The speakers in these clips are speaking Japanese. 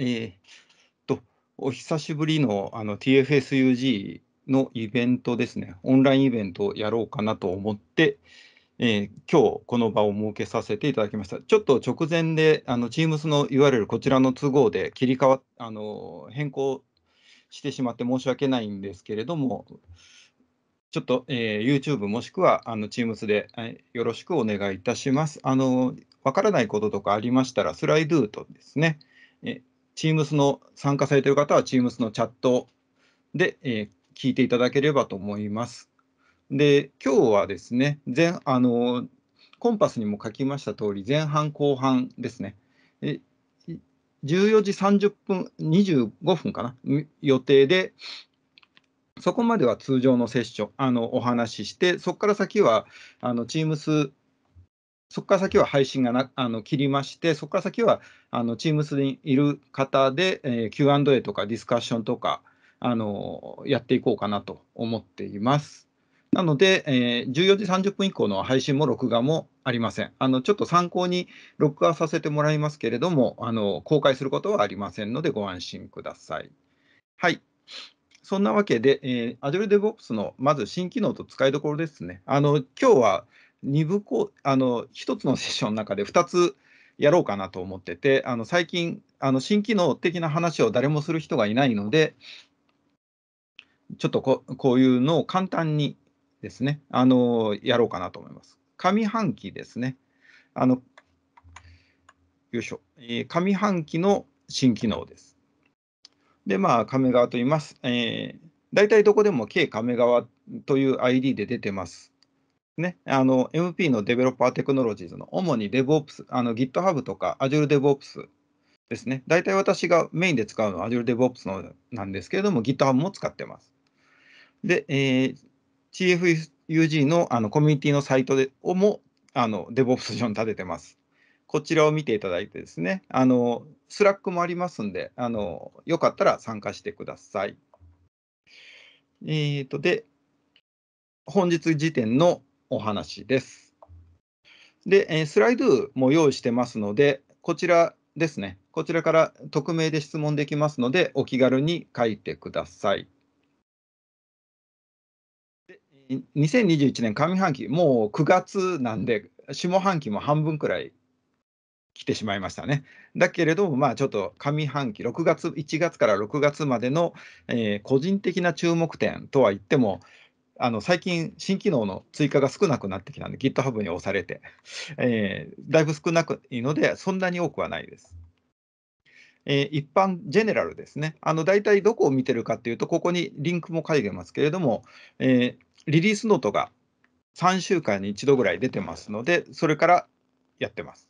えー、と、お久しぶりのあの TFSUG のイベントですね、オンラインイベントをやろうかなと思って、えー、今日この場を設けさせていただきました。ちょっと直前で、あの Teams のいわゆるこちらの都合で切り替わあの変更してしまって申し訳ないんですけれども、ちょっと、えー、YouTube もしくはあの Teams で、えー、よろしくお願いいたします。あの、わからないこととかありましたら、スライドゥーとですね、Teams の参加されている方は Teams のチャットで、えー、聞いていただければと思います。で、今日はですね、前あのコンパスにも書きました通り、前半後半ですね。え14時30分、25分かな、予定で、そこまでは通常のセッション、あのお話しして、そこから先はあの Teams そこから先は配信がなあの切りまして、そこから先はあの Teams にいる方で、えー、Q&A とかディスカッションとかあのやっていこうかなと思っています。なので、えー、14時30分以降の配信も録画もありません。あのちょっと参考に録画させてもらいますけれどもあの、公開することはありませんのでご安心ください。はい。そんなわけで、えー、Azure DevOps のまず新機能と使いどころですね。あの今日は2部あの1つのセッションの中で2つやろうかなと思っててあの最近あの新機能的な話を誰もする人がいないのでちょっとここういうのを簡単にですねあのやろうかなと思います。上半期ですねあのよいしょ、えー、上半期の新機能です。でまあ亀川と言います。えー、大体どこでも K 亀川という ID で出てます。ね、あの MP のデベロッパーテクノロジーズの主に DevOps、GitHub とか Azure DevOps ですね。大体私がメインで使うのは Azure DevOps のなんですけれども、GitHub も使ってます。で、えー、CFUG のあのコミュニティのサイトでをもあの DevOps 上に立ててます。こちらを見ていただいてですね、あの、スラックもありますんで、あの、よかったら参加してください。えっ、ー、と、で、本日時点のお話です。で、えスライドも用意してますので、こちらですね、こちらから匿名で質問できますので、お気軽に書いてください。2021年上半期、もう9月なんで、下半期も半分くらい来てしまいましたね。だけれども、まあ、ちょっと上半期、6月、1月から6月までの、えー、個人的な注目点とは言っても、あの最近、新機能の追加が少なくなってきたので、GitHub に押されて、えー、だいぶ少なくいいので、そんなに多くはないです。えー、一般ジェネラルですね。あの大体どこを見てるかっていうと、ここにリンクも書いてますけれども、えー、リリースノートが3週間に1度ぐらい出てますので、それからやってます。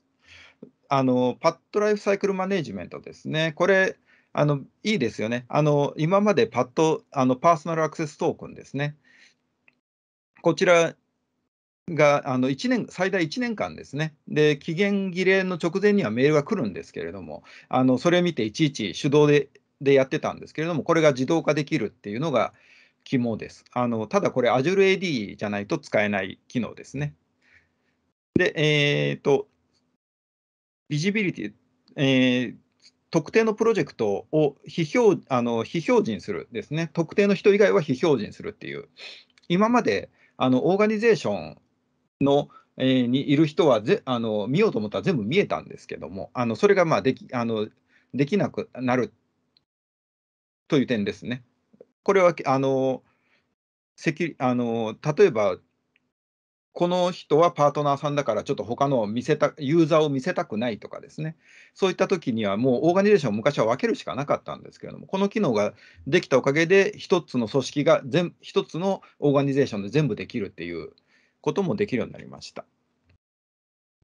あのパッドライフサイクルマネジメントですね。これあのいいですよね。あの今までパッドあのパーソナルアクセストークンですね。こちらがあの1年最大1年間ですねで、期限切れの直前にはメールが来るんですけれども、あのそれを見ていちいち手動ででやってたんですけれども、これが自動化できるっていうのが肝です。あのただこれ Azure AD じゃないと使えない機能ですね。で、えっ、ー、と、ビジビリティ、えー、特定のプロジェクトを非表あの非表示にするですね。特定の人以外は非表示にするっていう。今まであのオーガニゼーションの、えー、にいる人はぜあの見ようと思ったら全部見えたんですけどもあのそれがまあできあのできなくなるという点ですね。これはあのセキュあの例えばこの人はパートナーさんだから、ちょっと他の見せた、ユーザーを見せたくないとかですね、そういった時にはもうオーガニゼーションを昔は分けるしかなかったんですけれども、この機能ができたおかげで、一つの組織が全、一つのオーガニゼーションで全部できるっていうこともできるようになりました。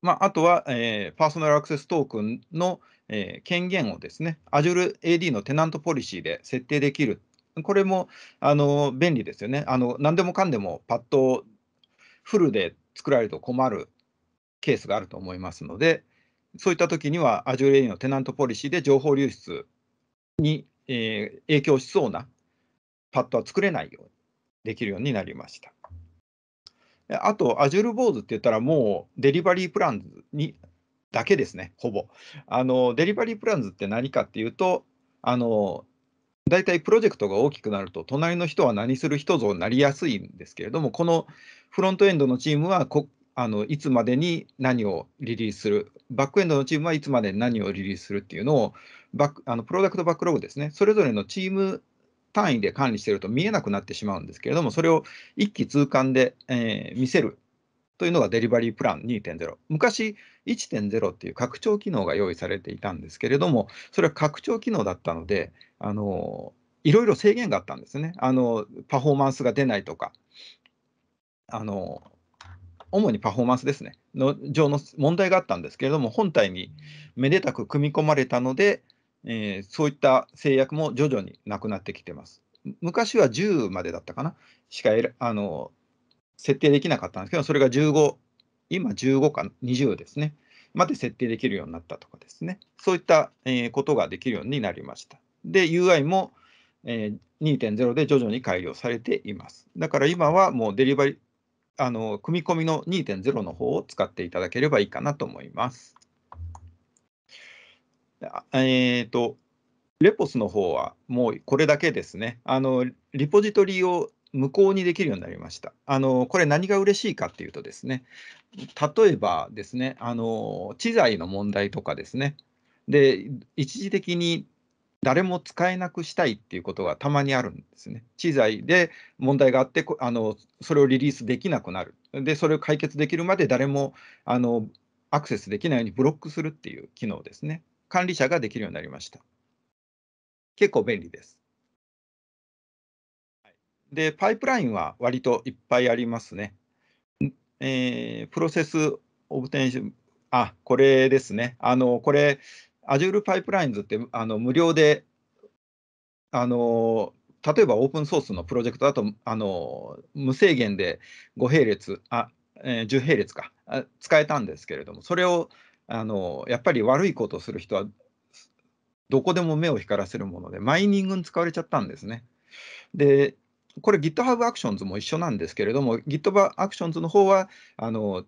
まあ、あとは、えー、パーソナルアクセストークンの、えー、権限をですね、Azure AD のテナントポリシーで設定できる。これもあの便利ですよね。あの何でもかんでもパッとフルで作られると困るケースがあると思いますので、そういった時には Azure AD のテナントポリシーで情報流出に、え影響しそうなパッドは作れないようにできるようになりました。あと、Azure b o a s って言ったらもうデリバリープランズにだけですね、ほぼ。あのデリバリープランズって何かっていうと、あの大体プロジェクトが大きくなると、隣の人は何する人ぞになりやすいんですけれども、このフロントエンドのチームはこあのいつまでに何をリリースする、バックエンドのチームはいつまでに何をリリースするっていうのを、バックあのプロダクトバックログですね、それぞれのチーム単位で管理してると見えなくなってしまうんですけれども、それを一気通貫で、えー、見せるというのがデリバリープラン2.0。昔1.0っていう拡張機能が用意されていたんですけれども、それは拡張機能だったので、あのいろいろ制限があったんですね。あのパフォーマンスが出ないとか、あの主にパフォーマンスですね、の上の問題があったんですけれども、本体にめでたく組み込まれたので、えー、そういった制約も徐々になくなってきてます。昔は10までだったかな、しかあの設定できなかったんですけど、それが15、今15か20ですね、まで設定できるようになったとかですね、そういったことができるようになりました。で、UI も2.0で徐々に改良されています。だから今はもうデリバリあの組み込みの2.0の方を使っていただければいいかなと思います。えっ、ー、と、レポスの方はもうこれだけですね。あの、リポジトリを無効にできるようになりました。あのこれ何が嬉しいかっていうとですね例えばですねあの知財の問題とかですねで一時的に誰も使えなくしたいっていうことがたまにあるんですね。知財で問題があってあのそれをリリースできなくなるでそれを解決できるまで誰もあのアクセスできないようにブロックするっていう機能ですね管理者ができるようになりました。結構便利です。で、パイプラインは割といっぱいありますね。えー、プロセスオブテンション、あ、これですね。あの、これ、Azure Pipelines ってあの無料で、あの、例えばオープンソースのプロジェクトだと、あの、無制限で5並列、あ、えー、10並列か、使えたんですけれども、それを、あの、やっぱり悪いことをする人は、どこでも目を光らせるもので、マイニングに使われちゃったんですね。で、これ GitHub Actions も一緒なんですけれども、GitHub Actions の方は、あの、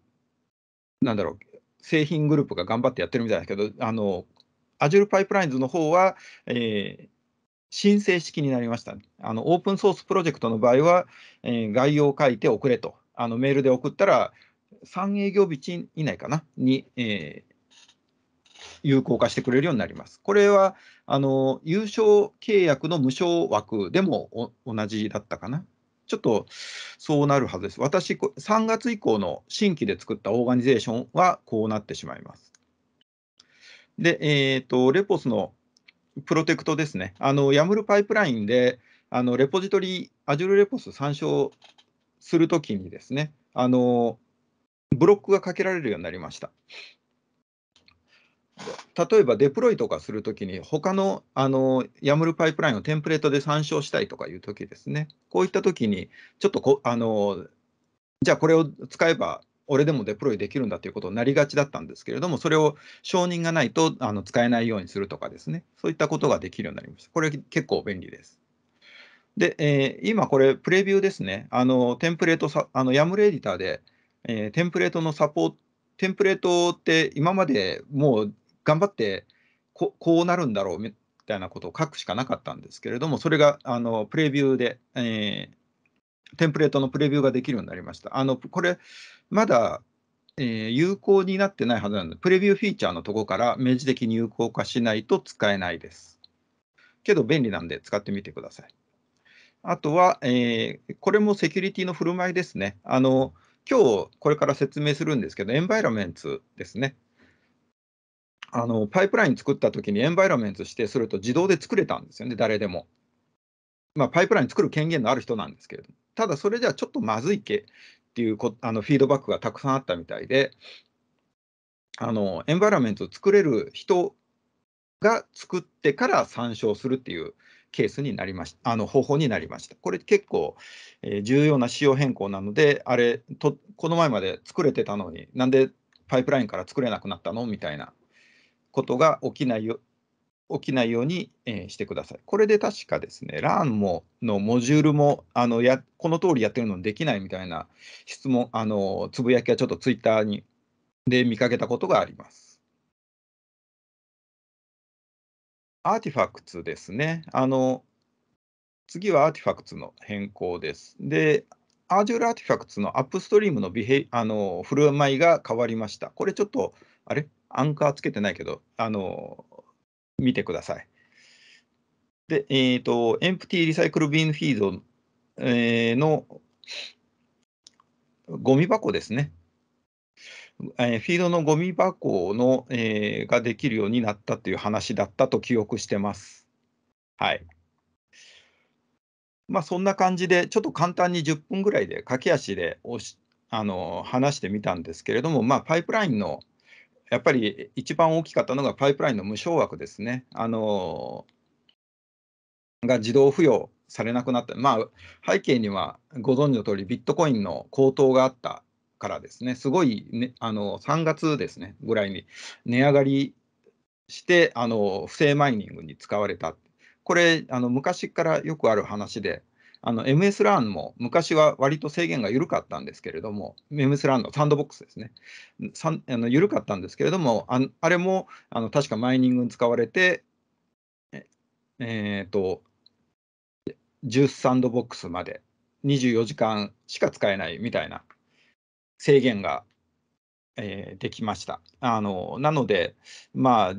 なんだろう、製品グループが頑張ってやってるみたいですけど、あの、Azure Pipelines の方は、えー、申請式になりました。あの、オープンソースプロジェクトの場合は、えー、概要を書いて送れと。あの、メールで送ったら、3営業日以内かな、に、えー、有効化してくれるようになります。これはあの優勝契約の無償枠でも同じだったかな。ちょっとそうなるはずです。私、3月以降の新規で作ったオーガニゼーションはこうなってしまいます。で、えっ、ー、と、レポスのプロテクトですね。あの、ヤムルパイプラインで、あの、レポジトリ、Azure レポス参照するときにですね、あの、ブロックがかけられるようになりました。例えばデプロイとかするときに、他のあの YAML パイプラインをテンプレートで参照したいとかいうときですね、こういったときに、ちょっとこあの、じゃあこれを使えば、俺でもデプロイできるんだということになりがちだったんですけれども、それを承認がないとあの使えないようにするとかですね、そういったことができるようになりました。これ結構便利です。で、えー、今これ、プレビューですね、あのテンプレートさ、あの YAML エディターで、えー、テンプレートのサポート、テンプレートって今までもう頑張ってここうなるんだろうみたいなことを書くしかなかったんですけれどもそれがあのプレビューで、えー、テンプレートのプレビューができるようになりました。あのこれまだえー、有効になってないはずなので、プレビューフィーチャーのとこから明示的に有効化しないと使えないです。けど便利なんで使ってみてください。あとは、えー、これもセキュリティの振る舞いですね。あの今日これから説明するんですけど、エンバイラメンツですね。あのパイプライン作った時にエンバイロメント指定すると自動で作れたんですよね、誰でも。まあ、パイプライン作る権限のある人なんですけれども、ただそれじゃちょっとまずいけっていうこあのフィードバックがたくさんあったみたいで、あのエンバイロメントを作れる人が作ってから参照するっていうケースになりました、あの方法になりました。これ結構、えー、重要な仕様変更なので、あれと、この前まで作れてたのになんでパイプラインから作れなくなったのみたいなことが起きないよ起きないように、えしてください。これで確かですね、LAN ものモジュールもあのやこの通りやってるのできないみたいな質問あの、つぶやきはちょっとツイッターにで見かけたことがあります。アーティファクツですね。あの次はアーティファクツの変更です。で、Azure アーティファクツのアップストリームのビヘあの振る舞いが変わりました。これちょっと、あれアンカーつけてないけど、あの、見てください。で、えっ、ー、と、エンプティリサイクルビンフィード、えー、のゴミ箱ですね。えー、フィードのゴミ箱の、えー、ができるようになったという話だったと記憶してます。はい。まあそんな感じで、ちょっと簡単に10分ぐらいで駆け足でおしあの話してみたんですけれども、まあ、パイプラインのやっぱり一番大きかったのがパイプラインの無償枠ですね。あのが自動付与されなくなった、まあ、背景にはご存知の通り、ビットコインの高騰があったからですね、すごい、ね、あの3月ですねぐらいに値上がりしてあの、不正マイニングに使われた、これ、あの昔からよくある話で、あの MSLAN も昔は割と制限が緩かったんですけれども、MSLAN のサンドボックスですね、あの緩かったんですけれども、ああれもあの確かマイニングに使われて、ええー、と、10サンドボックスまで24時間しか使えないみたいな制限が、えー、できました。あのなので、まあ、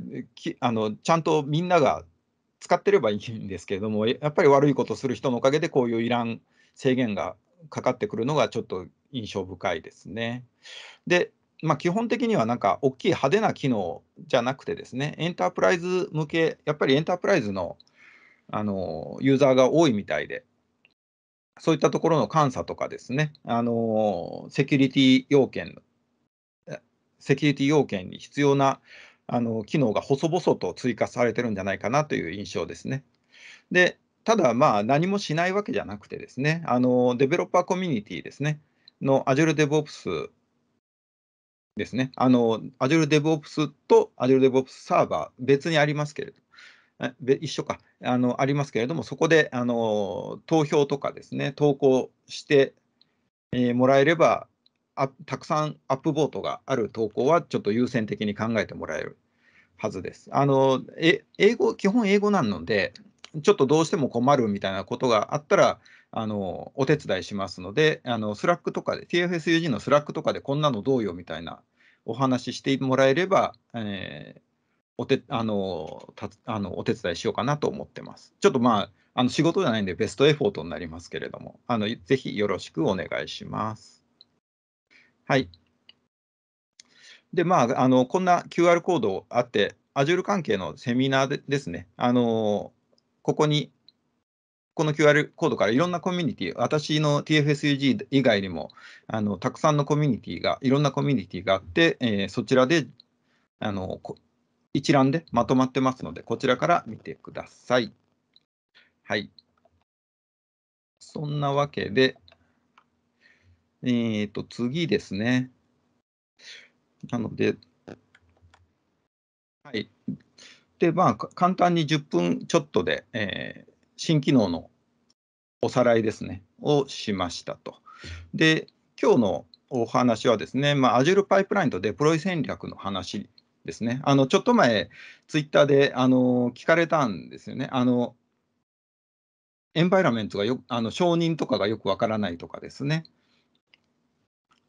あのちゃんとみんなが使ってればいいんですけれども、やっぱり悪いことする人のおかげで、こういういらん制限がかかってくるのがちょっと印象深いですね。で、まあ、基本的にはなんか大きい派手な機能じゃなくてですね、エンタープライズ向け、やっぱりエンタープライズのあのユーザーが多いみたいで、そういったところの監査とかですね、あのセキュリティ要件、セキュリティ要件に必要なあの機能が細々と追加されてるんじゃないかなという印象ですね。でただ、まあ、何もしないわけじゃなくてですね、あのデベロッパーコミュニティですね、の Azure DevOps ですね、あの Azure DevOps と Azure DevOps サーバー、別にありますけれど、一緒かあの、ありますけれども、そこであの投票とかですね、投稿して、えー、もらえれば、たくさんアップボートがある投稿はちょっと優先的に考えてもらえるはずです。あのえ英語基本英語なのでちょっとどうしても困るみたいなことがあったらあのお手伝いしますのであのスラックとかで TFSUG のスラックとかでこんなのどうよみたいなお話ししてもらえれば、えー、お手あのたあのお手伝いしようかなと思ってます。ちょっとまああの仕事じゃないんでベストエフォートになりますけれどもあのぜひよろしくお願いします。はい。で、まあ、あのこんな QR コードあって、Azure 関係のセミナーでですね、あのここに、この QR コードからいろんなコミュニティ、私の TFSUG 以外にも、あのたくさんのコミュニティが、いろんなコミュニティがあって、えー、そちらであの一覧でまとまってますので、こちらから見てください。はい。そんなわけで、えっ、ー、と、次ですね。なので、はい。で、まあ、簡単に10分ちょっとで、えー、新機能のおさらいですね、をしましたと。で、今日のお話はですね、まあ、Azure パイプラインとデプロイ戦略の話ですね。あの、ちょっと前、ツイッターで、あの、聞かれたんですよね。あの、エンバイラメントがよあの承認とかがよくわからないとかですね。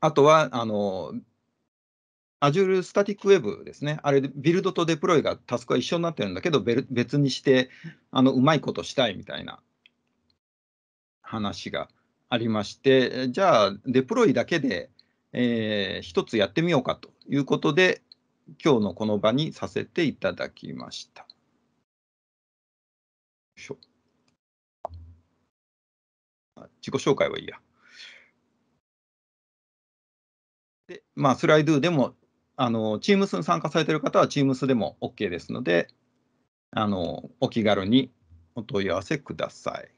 あとは、あの、Azure Static Web ですね。あれ、ビルドとデプロイがタスクは一緒になってるんだけど、別にして、あの、うまいことしたいみたいな話がありまして、じゃあ、デプロイだけで、えー、一つやってみようかということで、今日のこの場にさせていただきました。自己紹介はいいや。で、まあ、スライドゥでも、あの、Teams に参加されている方は Teams でも OK ですので、あの、お気軽にお問い合わせください。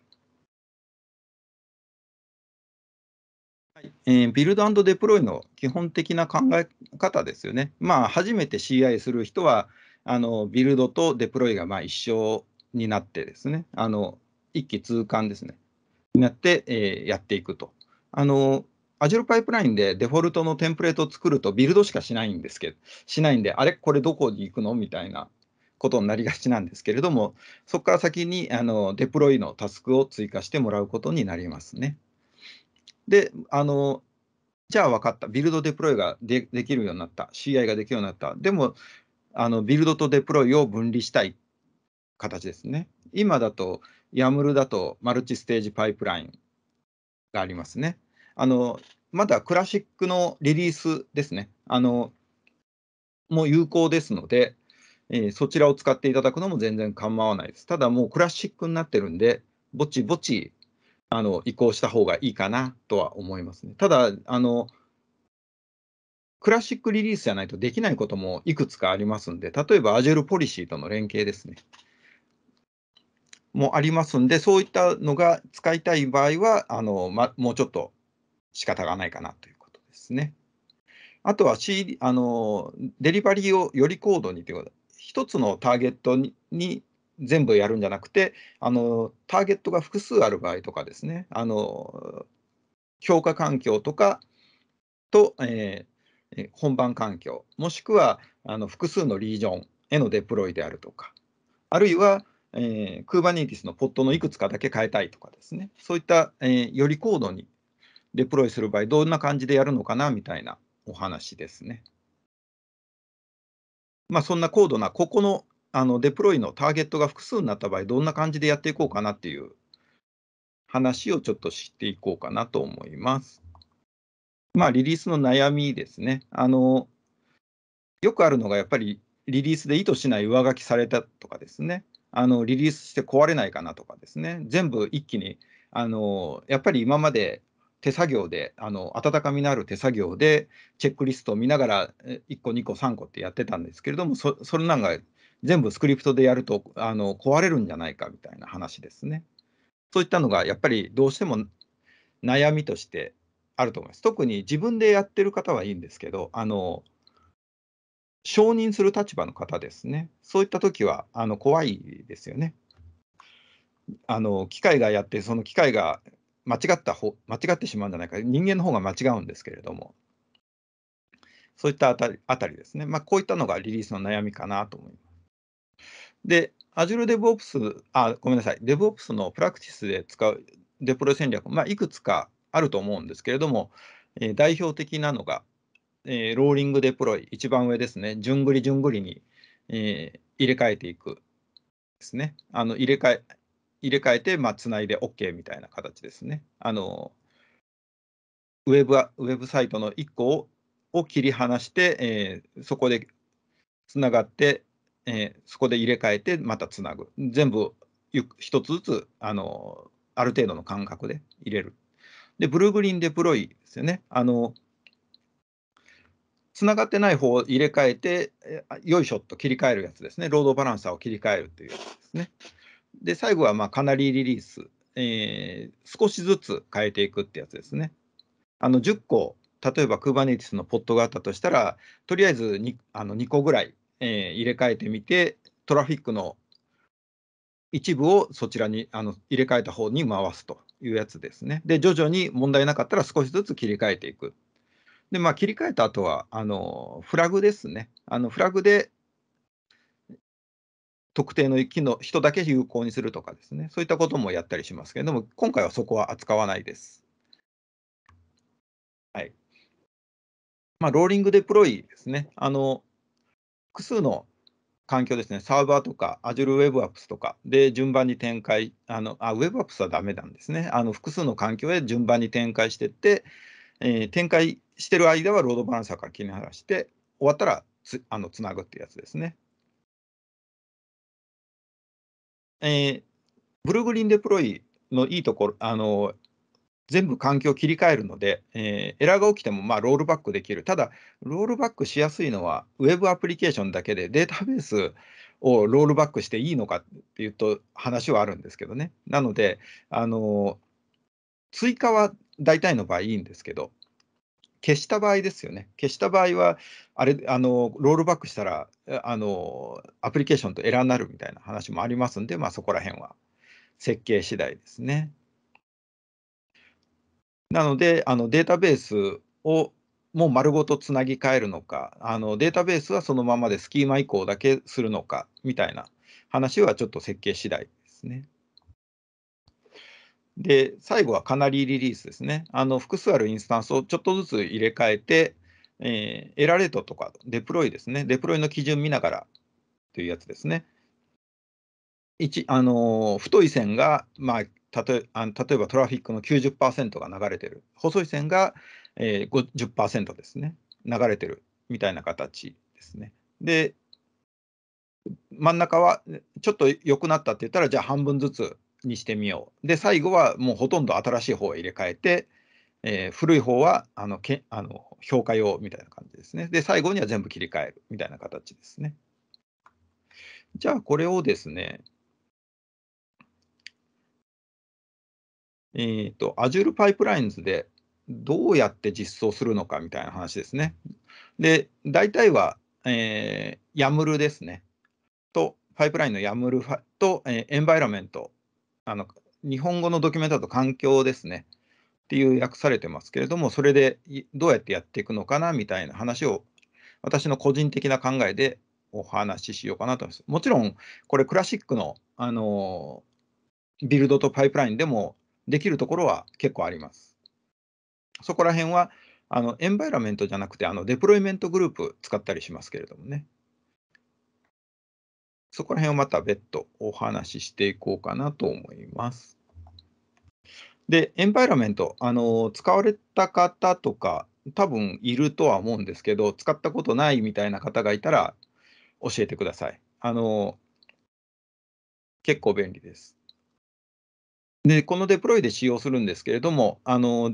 えー、ビルドデプロイの基本的な考え方ですよね。まあ、初めて CI する人は、あのビルドとデプロイがまあ一緒になってですね、あの一気通貫ですね、になって、えー、やっていくと。あの Azure パイプラインでデフォルトのテンプレートを作るとビルドしかしないんですけど、しないんで、あれ、これどこに行くのみたいなことになりがちなんですけれども、そこから先にあのデプロイのタスクを追加してもらうことになりますね。で、あのじゃあ分かった、ビルドデプロイがでできるようになった、CI ができるようになった、でもあのビルドとデプロイを分離したい形ですね。今だと、YAML だとマルチステージパイプラインがありますね。あのまだクラシックのリリースですね、あのもう有効ですので、えー、そちらを使っていただくのも全然構わないです。ただもうクラシックになってるんで、ぼちぼちあの移行した方がいいかなとは思いますね。ただあの、クラシックリリースじゃないとできないこともいくつかありますんで、例えば Agile ポリシーとの連携ですね。もありますんで、そういったのが使いたい場合は、あのま、もうちょっと仕方がないかなということですね。あとは、C、あのデリバリーをより高度にということ一つのターゲットに全部やるんじゃなくてあのターゲットが複数ある場合とかですねあの評価環境とかと、えー、本番環境もしくはあの複数のリージョンへのデプロイであるとかあるいは、えー、Kubernetes のポットのいくつかだけ変えたいとかですねそういった、えー、より高度にデプロイする場合、どんな感じでやるのかなみたいなお話ですね。まあ、そんな高度な、ここのあのデプロイのターゲットが複数になった場合、どんな感じでやっていこうかなっていう話をちょっとしていこうかなと思います。まあ、リリースの悩みですね。あのよくあるのが、やっぱりリリースで意図しない上書きされたとかですね、あのリリースして壊れないかなとかですね、全部一気に、あのやっぱり今まで手作業であの温かみのある手作業でチェックリストを見ながら1個2個3個ってやってたんですけれどもそそれなんか全部スクリプトでやるとあの壊れるんじゃないかみたいな話ですね。そういったのがやっぱりどうしても悩みとしてあると思います。特に自分でやってる方はいいんですけど、あの承認する立場の方ですね、そういった時はあの怖いですよね。あの機械がやって、その機械が間違った方、間違ってしまうんじゃないか、人間の方が間違うんですけれども、そういったあたりあたりですね。まあ、こういったのがリリースの悩みかなと思います。で、Azure DevOps、あ、ごめんなさい、DevOps のプラクティスで使うデプロイ戦略、まあ、いくつかあると思うんですけれども、えー、代表的なのが、えー、ローリングデプロイ、一番上ですね、順繰り順繰りに、えー、入れ替えていくですね。あの入れ替え入れ替えて、まあ、つないで OK みたいな形ですね。あのウェブウェブサイトの1個を切り離して、えー、そこでつながって、えー、そこで入れ替えて、またつなぐ。全部一つずつあのある程度の間隔で入れる。で、ブルーグリーンデプロイですよね。あのつながってない方を入れ替えて、よいしょっと切り替えるやつですね。ロードバランサーを切り替えるっていうやつですね。で、最後はまあかなりリリース、えー、少しずつ変えていくってやつですね。あの10個、例えば Kubernetes のポットがあったとしたら、とりあえず 2, あの2個ぐらい、えー、入れ替えてみて、トラフィックの一部をそちらにあの入れ替えた方に回すというやつですね。で、徐々に問題なかったら少しずつ切り替えていく。で、まあ、切り替えた後は、あの、フラグですね。あの、フラグで特定の機人だけ有効にするとかですね、そういったこともやったりしますけれども、今回はそこは扱わないです。はい。まあ、ローリングデプロイですね。あの、複数の環境ですね、サーバーとか Azure Web Apps とかで順番に展開、あのあ Web Apps はダメなんですね。あの複数の環境へ順番に展開していって、えー、展開してる間はロードバランサーから切り離して、終わったらつあのつなぐってやつですね。えー、ブルーグリーンデプロイのいいところ、あの全部環境を切り替えるので、えー、エラーが起きてもまあロールバックできる。ただ、ロールバックしやすいのは Web アプリケーションだけで、データベースをロールバックしていいのかっていうと話はあるんですけどね。なので、あの追加は大体の場合いいんですけど、消した場合ですよね。消した場合は、あれ、あのロールバックしたらあのアプリケーションとエラーになるみたいな話もありますんで、まあ、そこら辺は設計次第ですね。なのであのデータベースをもう丸ごとつなぎ替えるのかあのデータベースはそのままでスキーマ移行だけするのかみたいな話はちょっと設計次第ですね。で最後はかなりリリースですね。あの複数あるインスタンスをちょっとずつ入れ替えてえー、エラレートとかデプロイですね、デプロイの基準見ながらというやつですね。1。あのー、太い線が、まあ、たとあ例えばトラフィックの90%が流れてる、細い線が、えー、50%ですね、流れてるみたいな形ですね。で、真ん中はちょっと良くなったって言ったら、じゃあ半分ずつにしてみよう。で、最後はもうほとんど新しい方を入れ替えて、えー、古い方はあのけあの評価用みたいな感じですね。で、最後には全部切り替えるみたいな形ですね。じゃあ、これをですね、えっ、ー、と、Azure Pipelines でどうやって実装するのかみたいな話ですね。で、大体は、えー、YAML ですね。と、パイプラインの YAML と、えー、エンバイロメント。あの日本語のドキュメントだと環境ですね。っていう訳されてますけれども、それでどうやってやっていくのかなみたいな話を、私の個人的な考えでお話ししようかなと思います。もちろん、これクラシックの、あのビルドとパイプラインでもできるところは結構あります。そこら辺は、あのエンバイラメントじゃなくて、あのデプロイメントグループ使ったりしますけれどもね。そこら辺をまた別途お話ししていこうかなと思います。で、エンバイロメント、あの使われた方とか、多分いるとは思うんですけど、使ったことないみたいな方がいたら教えてください。あの結構便利です。で、このデプロイで使用するんですけれども、あの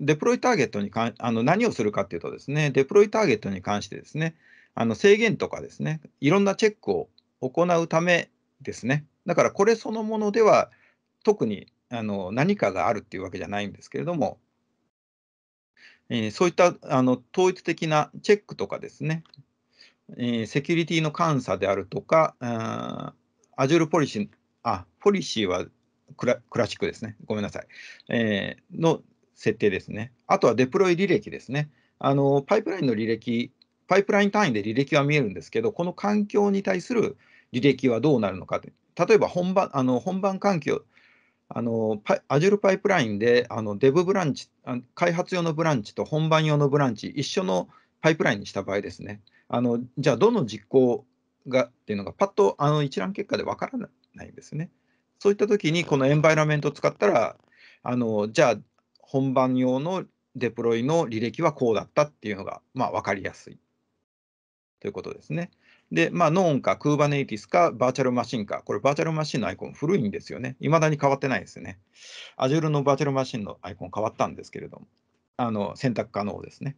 デプロイターゲットにかあの何をするかっていうとですね、デプロイターゲットに関してですね、あの制限とかですね、いろんなチェックを行うためですね、だからこれそのものでは特にあの何かがあるっていうわけじゃないんですけれども、えー、そういったあの統一的なチェックとかですね、えー、セキュリティの監査であるとか、あ Azure ポリシー、あ、ポリシーはクラクラシックですね、ごめんなさい、えー、の設定ですね。あとはデプロイ履歴ですね。あのパイプラインの履歴、パイプライン単位で履歴は見えるんですけど、この環境に対する履歴はどうなるのかと。例えば本番あの本番環境、あのアジュールパイプラインであのデブブランチ、開発用のブランチと本番用のブランチ、一緒のパイプラインにした場合ですね、あのじゃあ、どの実行がっていうのが、パッとあの一覧結果でわからないんですね。そういったときに、このエンバイラメントを使ったら、あのじゃあ、本番用のデプロイの履歴はこうだったっていうのが、まあ、分かりやすいということですね。で、まあ、ノーンか Kubernetes かバーチャルマシンか、これバーチャルマシンのアイコン古いんですよね。いまだに変わってないですね。Azure のバーチャルマシンのアイコン変わったんですけれども、あの選択可能ですね。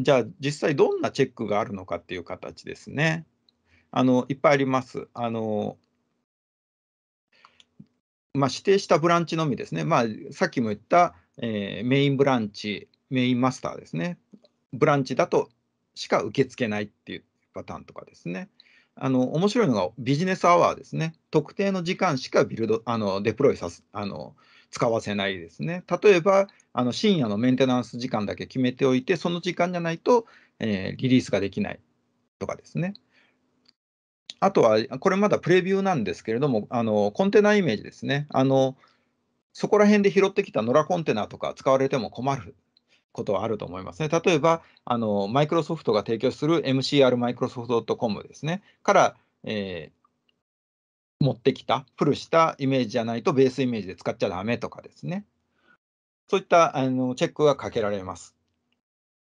じゃあ実際どんなチェックがあるのかっていう形ですね。あのいっぱいあります。あのまあ、指定したブランチのみですね。まあ、さっきも言った、えー、メインブランチ、メインマスターですね。ブランチだとしか受け付けないっていうパターンとかですね。あの面白いのがビジネスアワーですね。特定の時間しかビルドあのデプロイさすあの使わせないですね。例えばあの深夜のメンテナンス時間だけ決めておいて、その時間じゃないと、えー、リリースができないとかですね。あとは、これまだプレビューなんですけれども、あのコンテナイメージですねあの。そこら辺で拾ってきた野良コンテナとか使われても困ることはあると思いますね。例えば、あのマイクロソフトが提供する MCR m i c r o s o f t .com ですね、から、えー、持ってきた、フルしたイメージじゃないとベースイメージで使っちゃダメとかですね。そういったあのチェックがかけられます。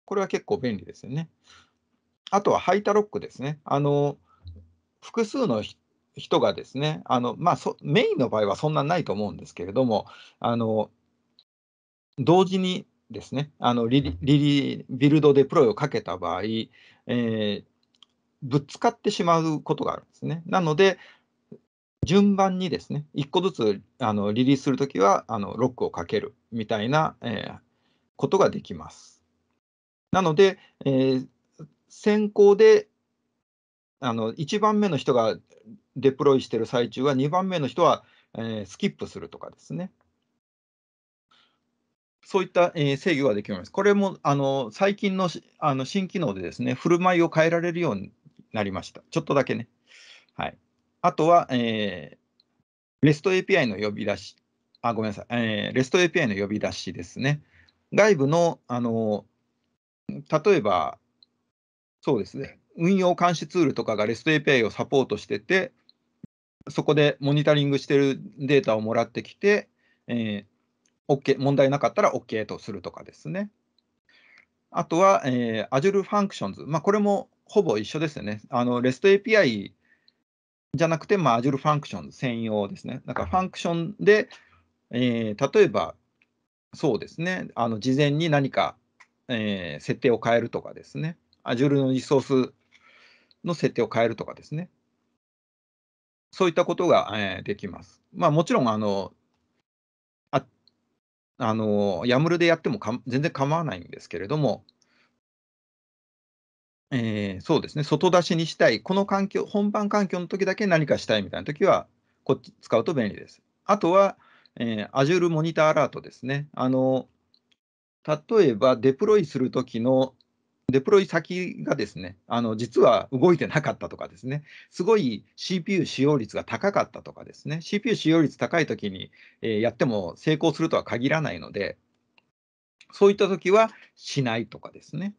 これは結構便利ですよね。あとはハイタロックですね。あの複数の人がですね、あのまあ、メインの場合はそんなないと思うんですけれども、あの同時にですねあのリリビルドでプロイをかけた場合、えー、ぶつかってしまうことがあるんですね。なので順番にですね1個ずつあのリリースするときはあのロックをかけるみたいな、えー、ことができます。なので、えー、先行であの1番目の人がデプロイしてる最中は2番目の人は、えー、スキップするとかですねそういった、えー、制御ができます。これもあの最近のあの新機能でですね、振る舞いを変えられるようになりました。ちょっとだけね。はい、あとは、えー、REST API の呼び出し、あ、ごめんなさい、えー、REST API の呼び出しですね。外部の、あの例えば、そうですね、運用監視ツールとかが REST API をサポートしてて、そこでモニタリングしてるデータをもらってきて、えー、OK、問題なかったら OK とするとかですね。あとは、えー、Azure Functions。まあ、これもほぼ一緒ですよね。あの、REST API じゃなくて、まあ、Azure Functions 専用ですね。なんか、ファンクションで、えー、例えば、そうですね、あの、事前に何か、えー、設定を変えるとかですね。Azure のリソースの設定を変えるとかですね。そういったことが、えー、できます。まあ、もちろん、あの、あのヤムルでやっても全然構わないんですけれども、えー、そうですね、外出しにしたい、この環境、本番環境の時だけ何かしたいみたいな時は、こっち使うと便利です。あとは、えー、Azure モニターアラートですね。あの例えば、デプロイする時のデプロイ先がですね、あの実は動いてなかったとかですね、すごい CPU 使用率が高かったとかですね、CPU 使用率高いときに、えやっても成功するとは限らないので、そういったときはしないとかですね、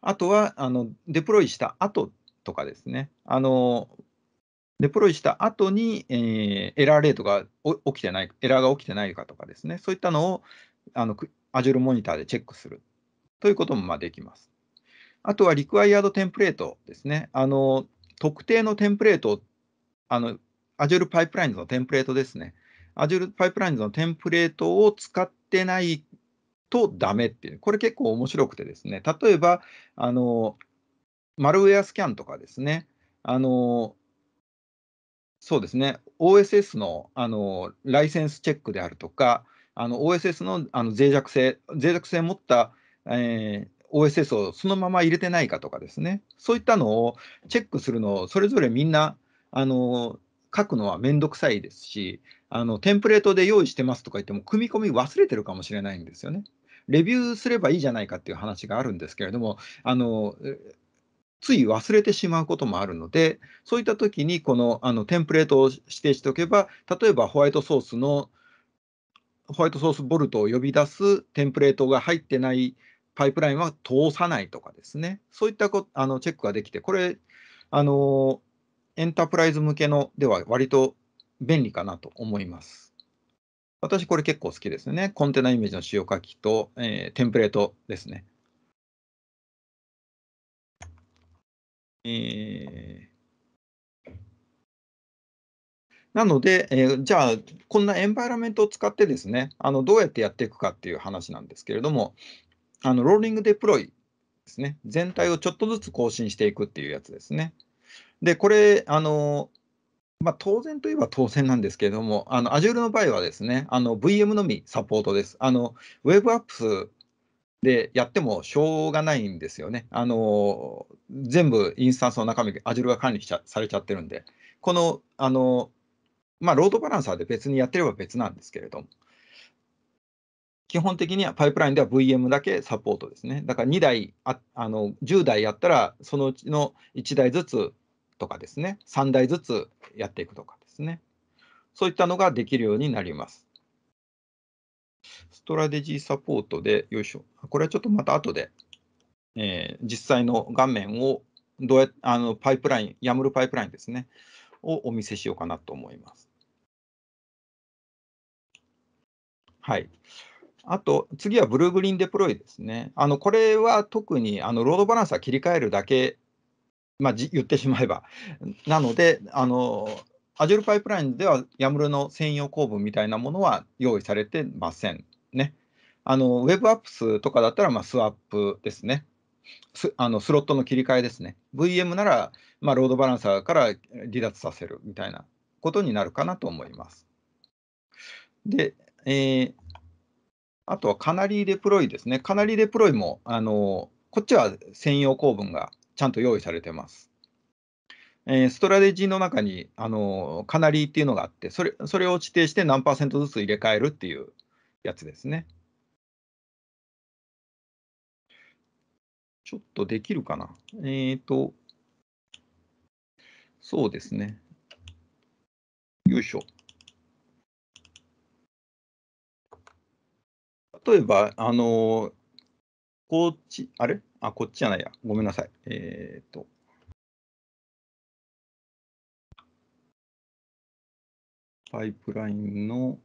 あとはあのデプロイした後とかですね、あのデプロイした後に、えエラーレートが起きてない、エラーが起きてないかとかですね、そういったのをあの Azure モニターでチェックするということもまできます。あとはリクワイアードテンプレートですね。あの特定のテンプレートあの Azure Pipelines のテンプレートですね。Azure Pipelines のテンプレートを使ってないとダメっていう、これ結構面白くてですね、例えば、あのマルウェアスキャンとかですね、あのそうですね、OSS のあのライセンスチェックであるとか、OSS のあの脆弱性、脆弱性を持った、えー、OSS をそのまま入れてないかとかですね、そういったのをチェックするのをそれぞれみんなあの書くのは面倒くさいですしあの、テンプレートで用意してますとか言っても、組み込み忘れてるかもしれないんですよね。レビューすればいいじゃないかっていう話があるんですけれども、あのつい忘れてしまうこともあるので、そういった時にこのあのテンプレートを指定しておけば、例えばホワイトソースのホワイトソースボルトを呼び出すテンプレートが入ってないパイプラインは通さないとかですね、そういったこあのチェックができて、これ、あのエンタープライズ向けのでは割と便利かなと思います。私、これ結構好きですね。コンテナイメージの使用書きと、えー、テンプレートですね。えー、なので、えー、じゃあ、こんなエンバイラメントを使ってですね、あのどうやってやっていくかっていう話なんですけれども、あのローリングデプロイですね。全体をちょっとずつ更新していくっていうやつですね。で、これ、あの、まあ、当然といえば当然なんですけれども、あの Azure の場合はですね、あの VM のみサポートです。あの WebApps でやってもしょうがないんですよね。あの全部インスタンスの中身、Azure が管理されちゃってるんで、この、あのまあ、ロードバランサーで別にやってれば別なんですけれども、基本的にはパイプラインでは VM だけサポートですね。だから2台ああの10台やったらそのうちの1台ずつとかですね3台ずつやっていくとかですねそういったのができるようになります。ストラテジーサポートでよいしょこれはちょっとまた後で、えー、実際の画面をどうやあのパイプライン YAML パイプラインですねをお見せしようかなと思います。はい。あと、次はブルーグリーンデプロイですね。あのこれは特にあのロードバランスは切り替えるだけ、まあ、言ってしまえば。なので、あの Azure パイプラインでは YAML の専用構文みたいなものは用意されてません。ね。あの WebApps とかだったら、まあ、スワップですね。スあのスロットの切り替えですね。VM なら、まあ、ロードバランサーから離脱させるみたいなことになるかなと思います。で、えーあとはカナリーレプロイですね。カナリーレプロイも、あのこっちは専用構文がちゃんと用意されてます。えー、ストラテジーの中に、あのカナリーっていうのがあって、それそれを指定して何パーセントずつ入れ替えるっていうやつですね。ちょっとできるかな。えっ、ー、と、そうですね。よいしょ。例えば、あの、こっち、あれあ、こっちじゃないや。ごめんなさい。えっ、ー、と。パイプラインの。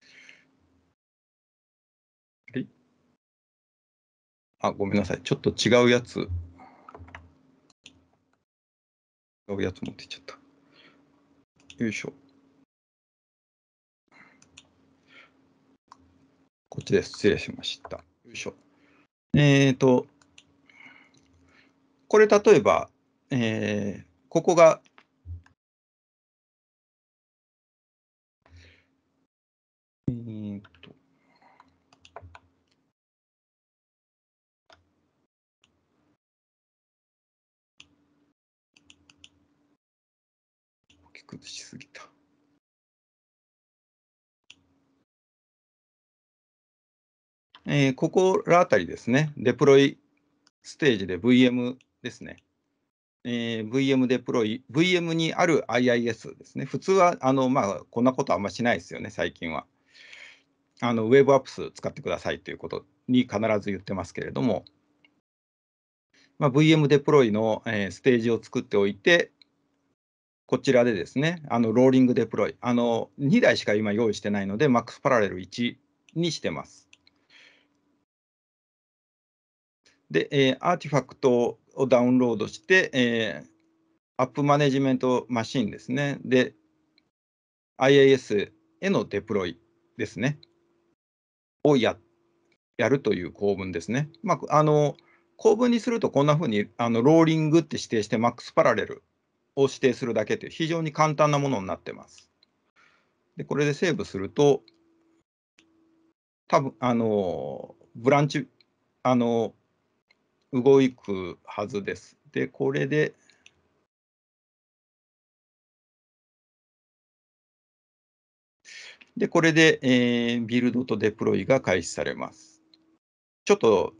あれあ、ごめんなさい。ちょっと違うやつ。違うやつ持っていっちゃった。よいしょ。こっちです。失礼しました。よいしょ。えっ、ー、と、これ例えば、えー、ここが、えーと、崩しすぎた。えー、ここらあたりですね、デプロイステージで VM ですね。えー、VM デプロイ、VM にある IIS ですね。普通は、あの、まあ、こんなことあんましないですよね、最近は。あの、Web アップス使ってくださいということに必ず言ってますけれども、まあ、VM デプロイの、えー、ステージを作っておいて、こちらでですね、あの、ローリングデプロイ、あの、2台しか今用意してないので、Max パラレル1にしてます。で、えー、アーティファクトをダウンロードして、えー、アップマネジメントマシンですね。で、IIS へのデプロイですね。をややるという構文ですね。まあ、あの構文にするとこんなふうにあのローリングって指定して MAX パラレルを指定するだけという非常に簡単なものになってます。で、これでセーブすると、多分あのブランチ、あの動くはずです。で、これで、で、これで、えー、ビルドとデプロイが開始されます。ちょっと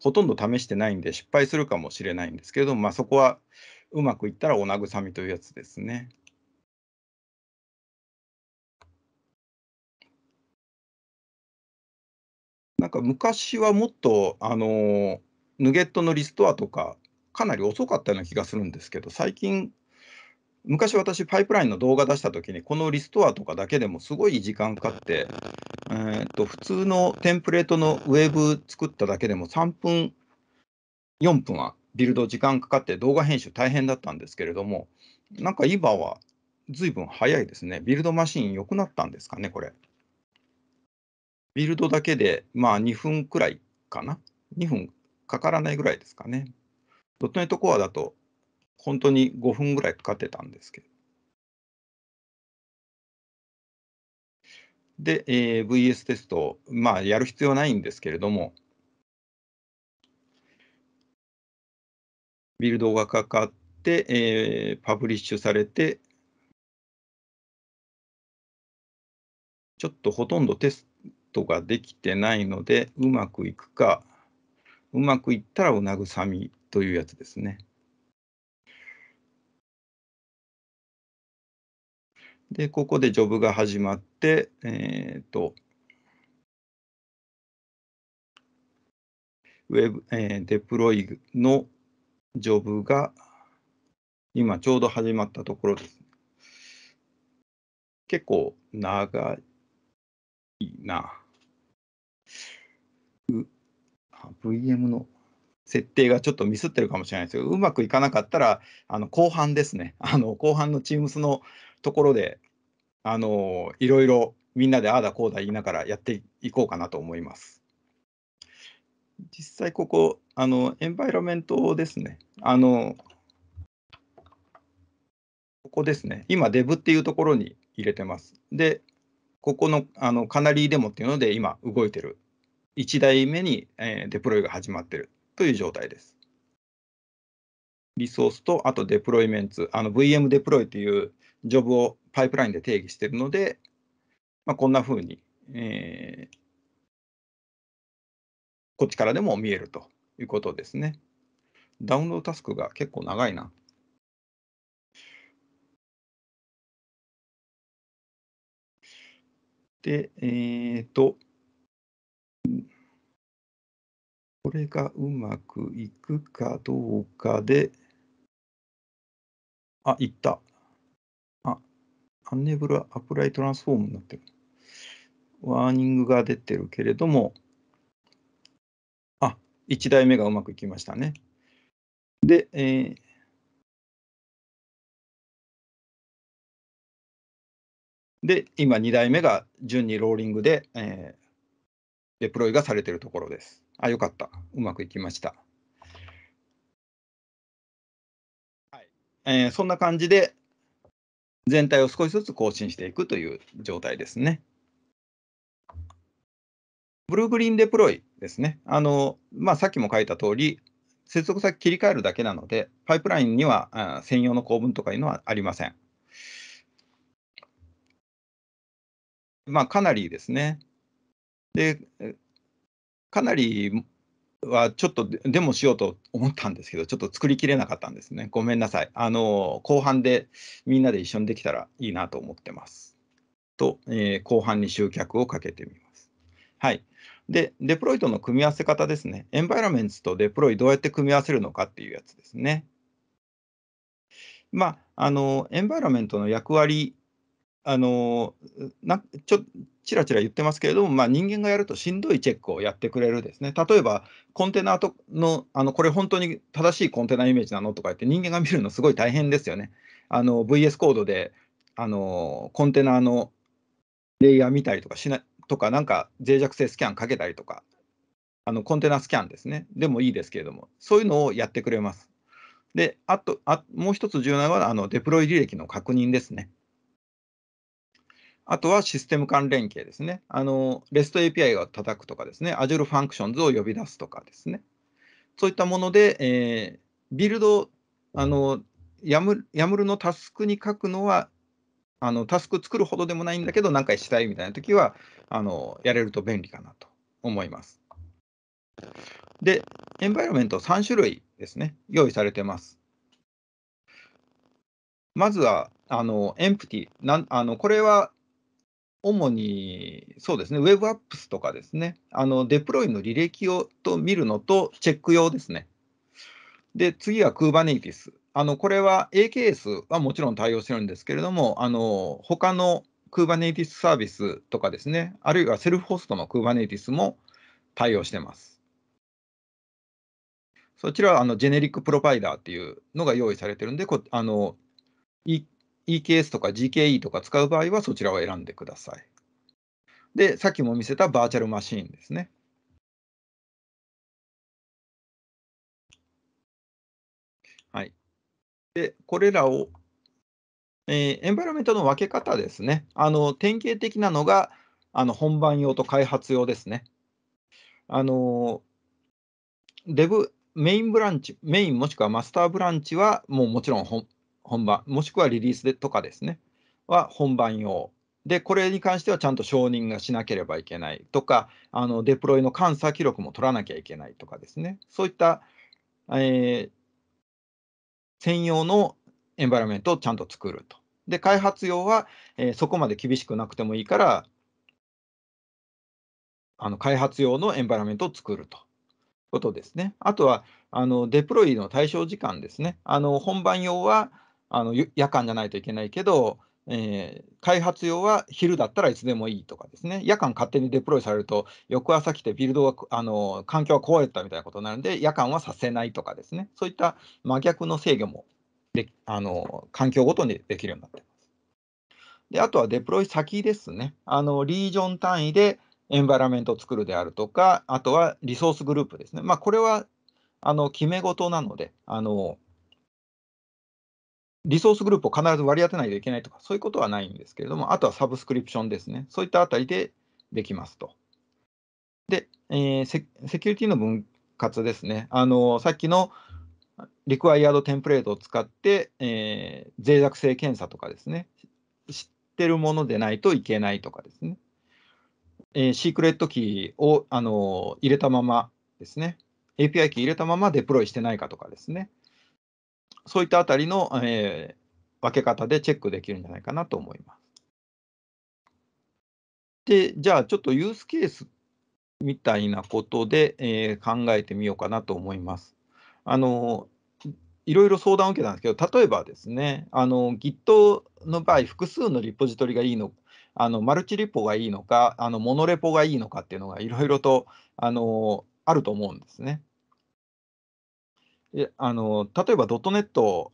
ほとんど試してないんで失敗するかもしれないんですけれども、まあ、そこはうまくいったらお慰みというやつですね。なんか昔はもっと、あのー、ヌゲットのリストアとかかなり遅かったような気がするんですけど最近昔私パイプラインの動画出した時にこのリストアとかだけでもすごい時間かかって、えー、と普通のテンプレートのウェブ作っただけでも3分4分はビルド時間かかって動画編集大変だったんですけれどもなんか今はずいぶん早いですねビルドマシン良くなったんですかねこれビルドだけでまあ2分くらいかな2分かからないぐらいですかね。ドットネットコアだと本当に5分ぐらいかかってたんですけど。で、えー、VS テストまあ、やる必要ないんですけれども、ビルドがかかって、えー、パブリッシュされて、ちょっとほとんどテストができてないので、うまくいくか、うまくいったらお慰みというやつですね。で、ここでジョブが始まって、えっ、ー、と、ウェブ、えー、デプロイのジョブが今ちょうど始まったところです。結構長いな。VM の設定がちょっとミスってるかもしれないですけど、うまくいかなかったら、あの後半ですね、あの後半の Teams のところで、あのいろいろみんなでああだこうだ言いながらやっていこうかなと思います。実際ここ、あのエンバイロメントですね。あのここですね。今、デブっていうところに入れてます。で、ここのあのカナリーデモっていうので今動いてる1台目に、えデプロイが始まってるという状態です。リソースと、あとデプロイメンツ、あの VM デプロイというジョブをパイプラインで定義しているので、まあ、こんなふうに、えー、こっちからでも見えるということですね。ダウンロードタスクが結構長いな。で、えっ、ー、と、これがうまくいくかどうかで、あ、いった。あ、アンネブルアプライトランスフォームになってる。ワーニングが出てるけれども、あ、1台目がうまくいきましたね。で、えー、で、今2台目が順にローリングで、えー、デプロイがされているところです。あ、よかった。うまくいきました。はいえー、そんな感じで、全体を少しずつ更新していくという状態ですね。ブルーグリーンデプロイですね。あのまあ、さっきも書いた通り、接続先切り替えるだけなので、パイプラインには専用の構文とかいうのはありません。まあ、かなりですね。で、かなりはちょっとデモしようと思ったんですけど、ちょっと作りきれなかったんですね。ごめんなさい。あの後半でみんなで一緒にできたらいいなと思ってます。と、えー、後半に集客をかけてみます。はい。で、デプロイとの組み合わせ方ですね。エンバイロメンツとデプロイどうやって組み合わせるのかっていうやつですね。まあ、あのエンバイロメントの役割あのなちょちらちら言ってますけれども、まあ、人間がやるとしんどいチェックをやってくれるですね、例えばコンテナとのあの、これ本当に正しいコンテナイメージなのとか言って、人間が見るのすごい大変ですよね。VS コードであのコンテナのレイヤー見たりとかしないとか、なんか脆弱性スキャンかけたりとか、あのコンテナスキャンですね、でもいいですけれども、そういうのをやってくれます。で、あと、あもう一つ重要なのはあのデプロイ履歴の確認ですね。あとはシステム関連系ですね。あの、REST API を叩くとかですね、Azure Functions を呼び出すとかですね。そういったもので、えー、ビルド、あの、ヤムルのタスクに書くのは、あの、タスク作るほどでもないんだけど、何回したいみたいな時は、あの、やれると便利かなと思います。で、エンバイロメント3種類ですね、用意されてます。まずは、あの、エンプティ。なんあのこれは主に、そうですね、ウェブアップスとかですね、あのデプロイの履歴をと見るのと、チェック用ですね。で、次は Kubernetes。あのこれは AKS はもちろん対応してるんですけれども、あの他の Kubernetes サービスとかですね、あるいはセルフホストの Kubernetes も対応してます。そちらはあのジェネリックプロバイダーっていうのが用意されてるんで、こあの一 EKS とか GKE とか使う場合はそちらを選んでください。で、さっきも見せたバーチャルマシーンですね。はい。で、これらを、えー、エンバイロメントの分け方ですね。あの典型的なのがあの本番用と開発用ですね。あのデブメインブランチ、メインもしくはマスターブランチはもうもちろん本番、もしくはリリースでとかですね、は本番用。で、これに関してはちゃんと承認がしなければいけないとか、あのデプロイの監査記録も取らなきゃいけないとかですね、そういった、えー、専用のエンバラメントをちゃんと作ると。で、開発用は、えー、そこまで厳しくなくてもいいから、あの開発用のエンバラメントを作ると。ことですね。あとは、あのデプロイの対象時間ですね。あの本番用は、あの夜間じゃないといけないけど、えー、開発用は昼だったらいつでもいいとかですね、夜間勝手にデプロイされると、翌朝来てビルドはあの環境が壊れたみたいなことになるんで、夜間はさせないとかですね、そういった真逆の制御もであの環境ごとにできるようになっています。であとはデプロイ先ですね、あのリージョン単位でエンバイラメントを作るであるとか、あとはリソースグループですね、まあ、これはあの決め事なので、あのリソースグループを必ず割り当てないといけないとか、そういうことはないんですけれども、あとはサブスクリプションですね。そういったあたりでできますと。で、えー、セキュリティの分割ですね。あのさっきのリクワイアードテンプレートを使って、えー、脆弱性検査とかですね、知ってるものでないといけないとかですね、えー、シークレットキーを、あの入れたままですね、API キー入れたままデプロイしてないかとかですね、そういったあたりの、えー、分け方でチェックできるんじゃないかなと思います。で、じゃあちょっとユースケースみたいなことで、えー、考えてみようかなと思います。あのいろいろ相談を受けたんですけど、例えばですね、あの Git の場合、複数のリポジトリがいいのあのマルチリポがいいのか、あのモノレポがいいのかっていうのがいろいろとあのあると思うんですね。あの例えばドットネット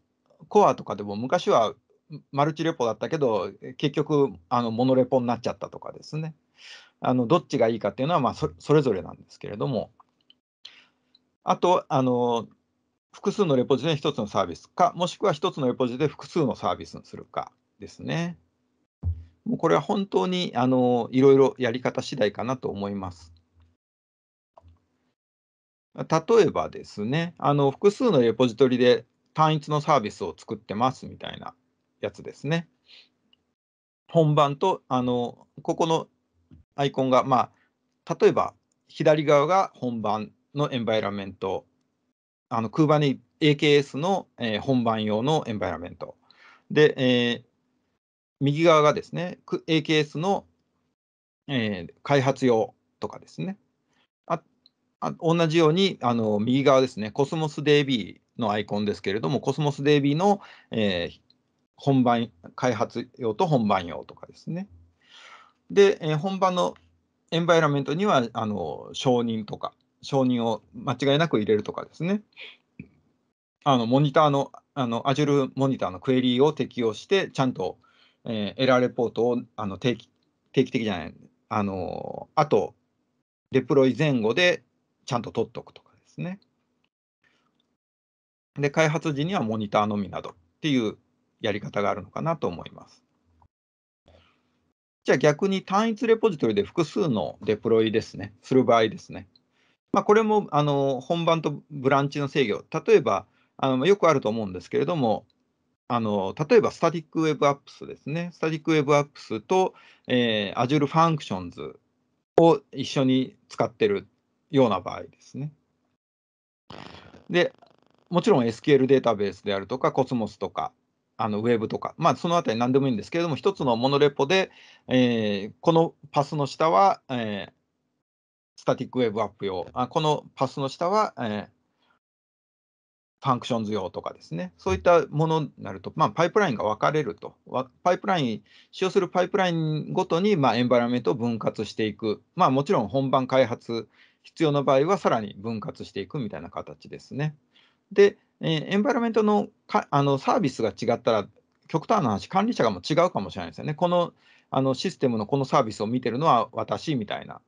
コアとかでも昔はマルチレポだったけど結局あのモノレポになっちゃったとかですねあのどっちがいいかっていうのはまあそれぞれなんですけれどもあとあの複数のレポジで1つのサービスかもしくは1つのレポジで複数のサービスにするかですねもうこれは本当にあのいろいろやり方次第かなと思います。例えばですね、あの複数のレポジトリで単一のサービスを作ってますみたいなやつですね。本番と、あのここのアイコンが、まあ、例えば左側が本番のエンバイラメント、あの空 u に AKS の、えー、本番用のエンバイラメント。で、えー、右側がですね、AKS の、えー、開発用とかですね。あ同じようにあの右側ですね、コスモス DB のアイコンですけれども、コスモス DB の、えー、本番開発用と本番用とかですね。で、えー、本番のエンバイラメントにはあの承認とか、承認を間違いなく入れるとかですね。あのモニターのあの Azure モニターのクエリーを適用して、ちゃんと、えー、エラーレポートをあの定期定期的じゃない、あのあと、デプロイ前後でちゃんと取っておくとかですね。で、開発時にはモニターのみなどっていうやり方があるのかなと思います。じゃあ逆に単一レポジトリで複数のデプロイですね、する場合ですね。まあ、これもあの本番とブランチの制御、例えばあのよくあると思うんですけれども、あの例えばスタティックウェブアップスですね、スタティックウェブアップスと、えー、Azure Functions を一緒に使ってるような場合ですね。で、もちろん SQL データベースであるとか、コスモスとか、あのウェブとか、まあ、そのあたり何でもいいんですけれども、一つのモノレポで、えー、このパスの下は、えー、スタティックウェブアップ用、あこのパスの下は、えー、ファンクションズ用とかですね、そういったものになると、まあ、パイプラインが分かれると、パイプライン、使用するパイプラインごとに、まあ、エンバラメントを分割していく、まあ、もちろん本番開発必要な場合はさらに分割していくみたいな形ですね。で、えエンバイロメントのかあのサービスが違ったら、極端な話、管理者がもう違うかもしれないですよね。このあのシステムのこのサービスを見てるのは私みたいな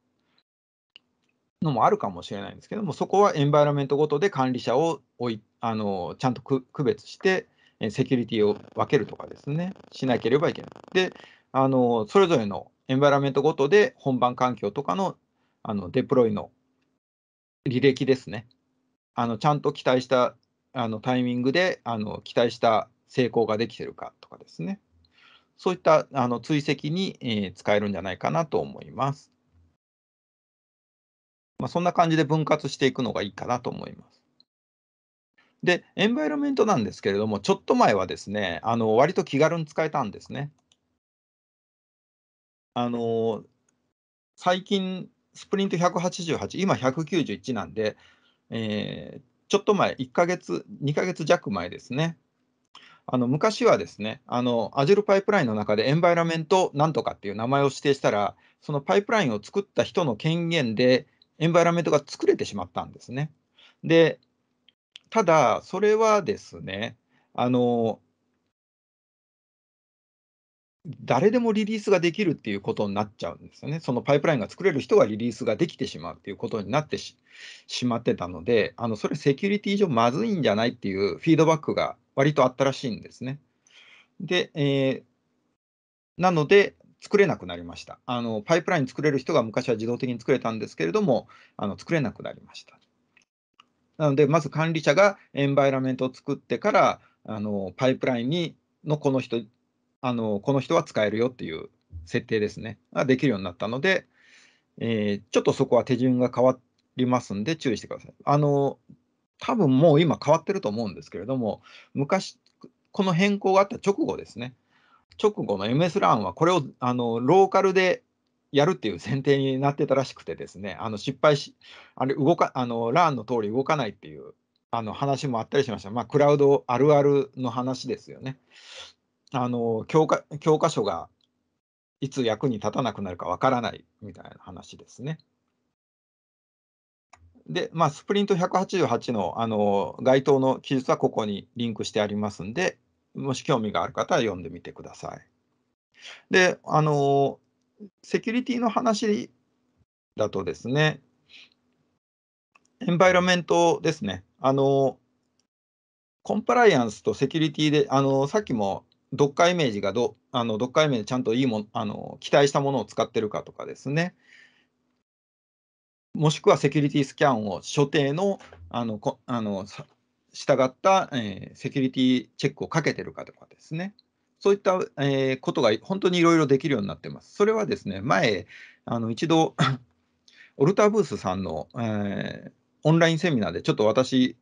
のもあるかもしれないんですけども、そこはエンバイロメントごとで管理者をおいあのちゃんと区別して、セキュリティを分けるとかですね、しなければいけない。で、あのそれぞれのエンバイロメントごとで本番環境とかのあのデプロイの履歴ですね。あのちゃんと期待したあのタイミングであの期待した成功ができてるかとかですね。そういったあの追跡に、えー、使えるんじゃないかなと思います。まあ、そんな感じで分割していくのがいいかなと思います。で、エンバイロメントなんですけれども、ちょっと前はですね、あの割と気軽に使えたんですね。あの最近スプリント188、今191なんで、えー、ちょっと前、1ヶ月、2ヶ月弱前ですね。あの昔はですね、あのルパイプラインの中でエンバイラメントなんとかっていう名前を指定したら、そのパイプラインを作った人の権限で、エンバイラメントが作れてしまったんですね。で、ただ、それはですね、あの誰でもリリースができるっていうことになっちゃうんですよね。そのパイプラインが作れる人がリリースができてしまうっていうことになってしまってたので、あのそれセキュリティ上まずいんじゃないっていうフィードバックが割とあったらしいんですね。で、えー、なので、作れなくなりました。あのパイプライン作れる人が昔は自動的に作れたんですけれども、あの作れなくなりました。なので、まず管理者がエンバイラメントを作ってから、あのパイプラインにのこの人あのこの人は使えるよっていう設定ですね、ができるようになったので、えー、ちょっとそこは手順が変わりますんで注意してください。あの多分もう今変わってると思うんですけれども、昔、この変更があった直後ですね、直後の MSLAN はこれをあのローカルでやるっていう前提になってたらしくてですね、あの失敗し、あれ動か、あの LAN の通り動かないっていうあの話もあったりしました。まあ、クラウドあるあるの話ですよね。あの教科教科書がいつ役に立たなくなるかわからないみたいな話ですね。で、まあ、スプリント188のあの該当の記述はここにリンクしてありますんで、もし興味がある方は読んでみてください。で、あの、セキュリティの話だとですね、エンバイロメントですね、あの、コンプライアンスとセキュリティで、あの、さっきもどっかイメージがどあのどっかイメージちゃんといいもあの期待したものを使ってるかとかですねもしくはセキュリティスキャンを所定のあのこあの従った、えー、セキュリティチェックをかけてるかとかですねそういった、えー、ことが本当にいろいろできるようになってます。それはですね前あの一度 オルタブースさんの、えー、オンラインセミナーでちょっと私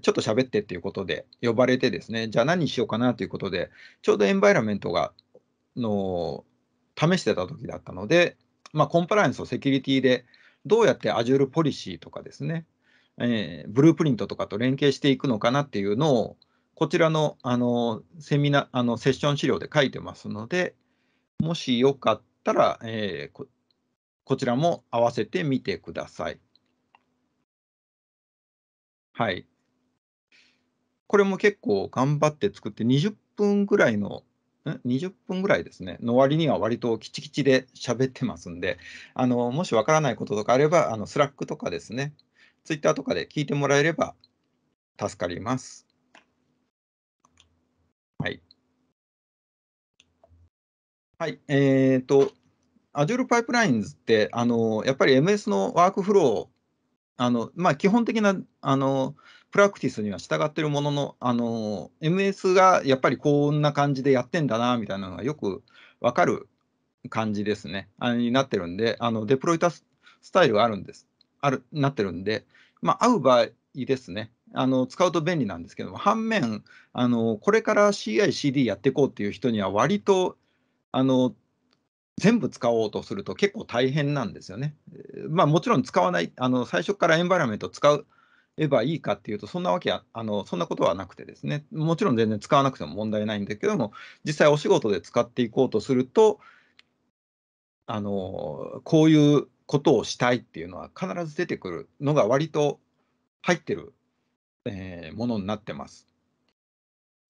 ちょっと喋ってっていうことで呼ばれてですね、じゃあ何しようかなということで、ちょうどエンバイラメントがの試してた時だったので、まあ、コンプライアンスとセキュリティでどうやって Azure ポリシーとかですね、えー、ブループリントとかと連携していくのかなっていうのを、こちらのあのセミナーあのセッション資料で書いてますので、もしよかったら、えー、こちらも合わせてみてください。はい。これも結構頑張って作って20分ぐらいの20分ぐらいですね、の割には割ときちきちで喋ってますんで、あのもしわからないこととかあれば、あのスラックとかですね、ツイッターとかで聞いてもらえれば助かります。はい。はい、えっ、ー、と、Azure Pipelines って、あのやっぱり MS のワークフロー、あのまあ、基本的なあのプラクティスには従ってるものの、あの MS がやっぱりこんな感じでやってんだなみたいなのがよくわかる感じですね、あになってるんで、あのデプロイタスタイルがあるんです、あるなってるんで、まあ、合う場合ですね。あの使うと便利なんですけども、反面、あのこれから CI、CD やっていこうっていう人には、割とあの全部使おうとすると結構大変なんですよね。まあ、もちろん使わない、あの最初からエンバイラメント使うえばいいかっていうと、そんなわけはあの、そんなことはなくてですね、もちろん全然使わなくても問題ないんだけども、実際お仕事で使っていこうとすると、あのこういうことをしたいっていうのは必ず出てくるのが割と入ってる、えー、ものになってます。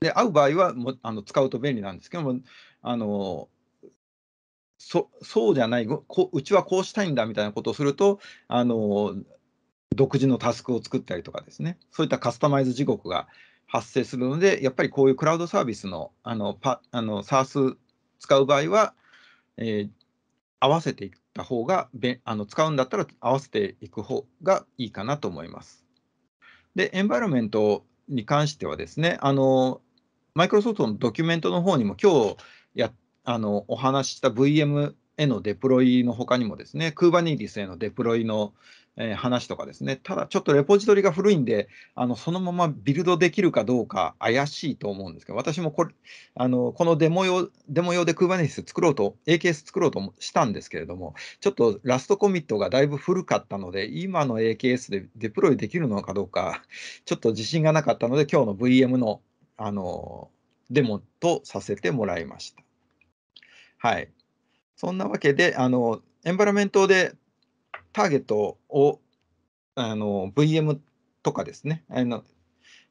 で、合う場合はもあの使うと便利なんですけども、あのそそうじゃないこ、うちはこうしたいんだみたいなことをすると、あの独自のタスクを作ったりとかですね、そういったカスタマイズ時刻が発生するので、やっぱりこういうクラウドサービスのあのパあの SARS 使う場合は、えー、合わせていった方がべあの使うんだったら合わせていく方がいいかなと思います。で、エンバイロメントに関してはですね、あのマイクロソフトのドキュメントの方にも今日やあのお話しした VM へのデプロイの他にもですね、Kubernetes へのデプロイのえー、話とかですね、ただちょっとレポジトリが古いんで、あのそのままビルドできるかどうか怪しいと思うんですけど、私もこれあのこのデモ用デモ用で Kubernetes 作ろうと、AKS 作ろうとしたんですけれども、ちょっとラストコミットがだいぶ古かったので、今の AKS でデプロイできるのかどうか、ちょっと自信がなかったので、今日の VM のあのデモとさせてもらいました。はい。そんなわけで、あのエンバラメントでターゲットをあの VM とかですねあの、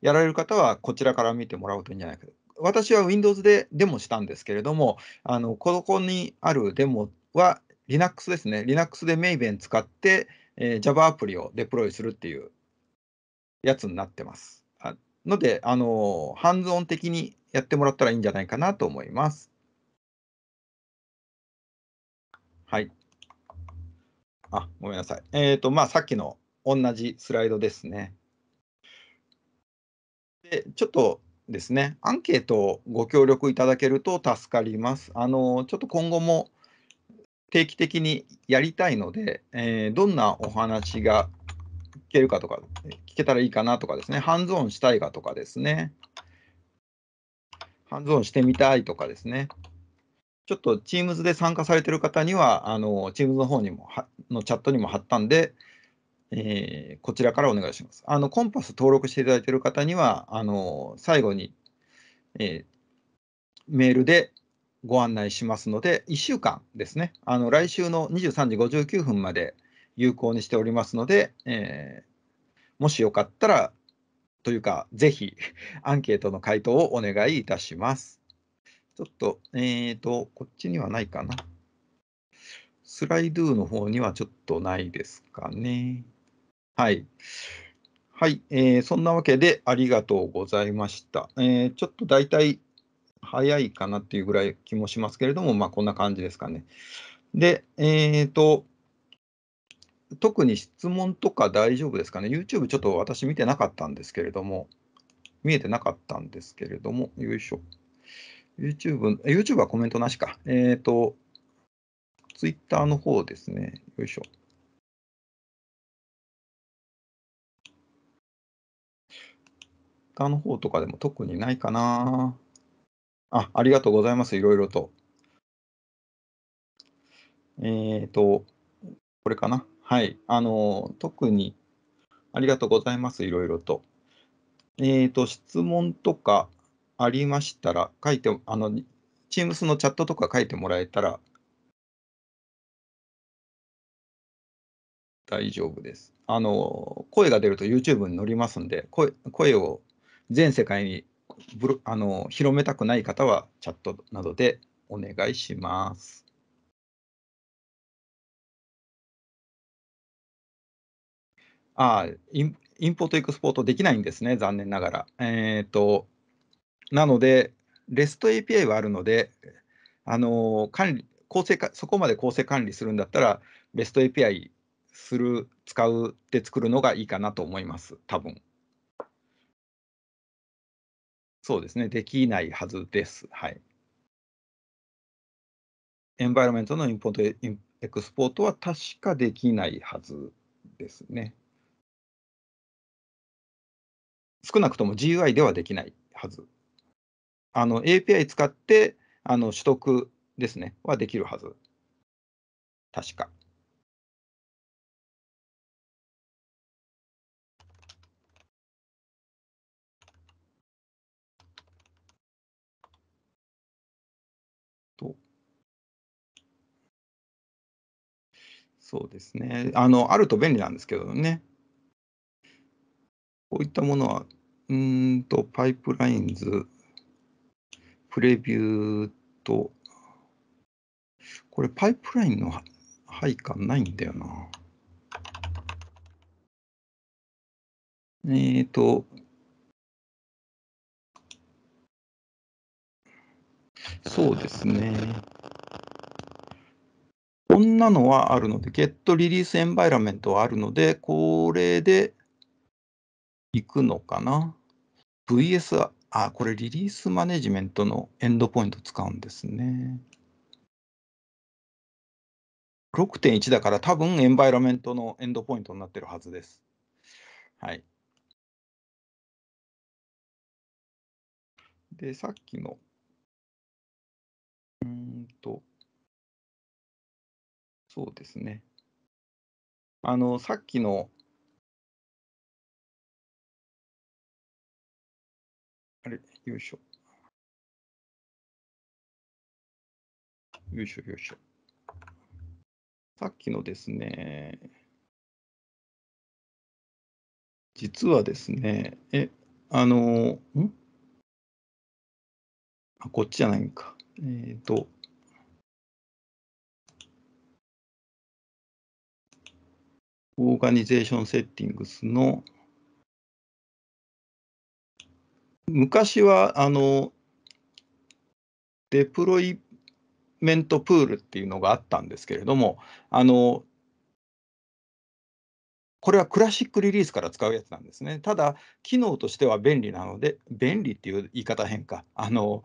やられる方はこちらから見てもらうといいんじゃないかと。私は Windows でデモしたんですけれども、あのここにあるデモは Linux ですね。Linux で Maven 使って、えー、Java アプリをデプロイするっていうやつになってます。ので、あのハンズオン的にやってもらったらいいんじゃないかなと思います。はい。あ、ごめんなさい。えっ、ー、と、まあ、さっきの同じスライドですね。で、ちょっとですね、アンケートをご協力いただけると助かります。あの、ちょっと今後も定期的にやりたいので、えー、どんなお話が聞けるかとか、聞けたらいいかなとかですね、ハンズオンしたいかとかですね、ハンズオンしてみたいとかですね、ちょっと Teams で参加されてる方には、あの Teams の方にものチャットにも貼ったんで、えー、こちらからお願いします。あのコンパス登録していただいている方には、あの最後に、えー、メールでご案内しますので、1週間ですね、あの来週の23時59分まで有効にしておりますので、えー、もしよかったら、というか、ぜひアンケートの回答をお願いいたします。ちょっと、えっ、ー、と、こっちにはないかな。スライドゥの方にはちょっとないですかね。はい。はい、えー、そんなわけでありがとうございました。えー、ちょっと大体早いかなっていうぐらい気もしますけれども、まあ、こんな感じですかね。で、えっ、ー、と、特に質問とか大丈夫ですかね。YouTube ちょっと私見てなかったんですけれども、見えてなかったんですけれども、よいしょ。YouTube、YouTube はコメントなしか。えっ、ー、と、Twitter の方ですね。よいしょ。Twitter の方とかでも特にないかな。あ、ありがとうございます。いろいろと。えっ、ー、と、これかな。はい。あの、特に、ありがとうございます。いろいろと。えっ、ー、と、質問とか、ありましたら、書いて、あの、Teams のチャットとか書いてもらえたら、大丈夫です。あの、声が出ると YouTube に載りますんで、声声を全世界にブロあの広めたくない方は、チャットなどでお願いします。あイン、インポートエクスポートできないんですね、残念ながら。えっ、ー、と、なので、REST API はあるので、あの管理構成そこまで構成管理するんだったら、REST API する、使うで作るのがいいかなと思います、多分そうですね、できないはずです。はい。エンバイロメントのインポート、エクスポートは確かできないはずですね。少なくとも GUI ではできないはずあの API 使ってあの取得ですね、はできるはず。確か。そうですね。あの、あると便利なんですけどね。こういったものは、うんと、パイプラインズ、プレビューと、これパイプラインの配管ないんだよな。えっ、ー、と、そうですね。こんなのはあるので、ゲットリリースエンバイラメントはあるので、これで行くのかな。VS あ、これリリースマネジメントのエンドポイント使うんですね。6.1だから多分エンバイロメントのエンドポイントになってるはずです。はい。で、さっきの、うんと、そうですね。あの、さっきのよいしょ。よいしょ、よいしょ。さっきのですね、実はですね、え、あの、んあ、こっちじゃないんか。えっ、ー、と、オーガニゼーションセッティングスの、昔はあのデプロイメントプールっていうのがあったんですけれどもあのこれはクラシックリリースから使うやつなんですね。ただ、機能としては便利なので、便利っていう言い方変か。あの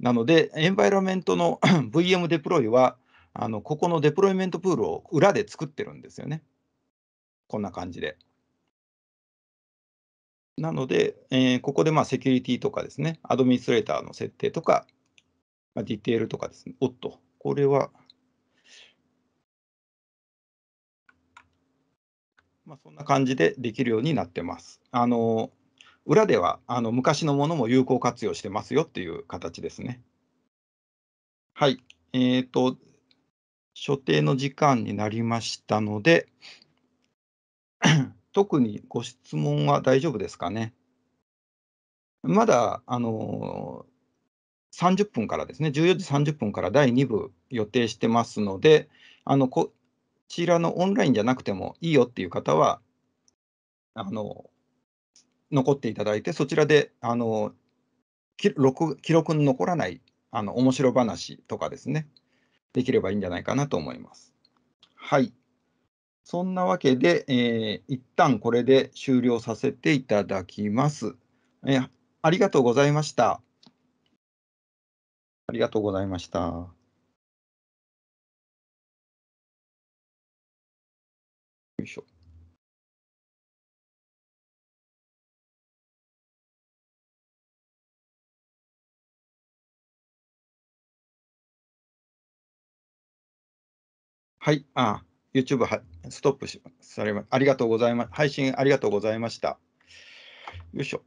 なので、エンバイロメントの VM デプロイはあの、ここのデプロイメントプールを裏で作ってるんですよね。こんな感じで。なので、えー、ここでまあセキュリティとかですね、アドミニストレーターの設定とか、まあ、ディテールとかですね、おっと、これは、まあ、そんな感じでできるようになってます。あの裏ではあの昔のものも有効活用してますよっていう形ですね。はい、えっ、ー、と、所定の時間になりましたので、特にご質問は大丈夫ですかね。まだ、あの30分からですね、14時30分から第2部予定してますので、あのこちらのオンラインじゃなくてもいいよっていう方は、あの残っていただいて、そちらであの記録記録に残らないあの面白話とかですね、できればいいんじゃないかなと思います。はい。そんなわけで、えー、一旦これで終了させていただきます。えー、ありがとうございました。ありがとうございました。よいしょ。はい、あ YouTube はストップされまありがとうございます。配信ありがとうございました。よいしょ。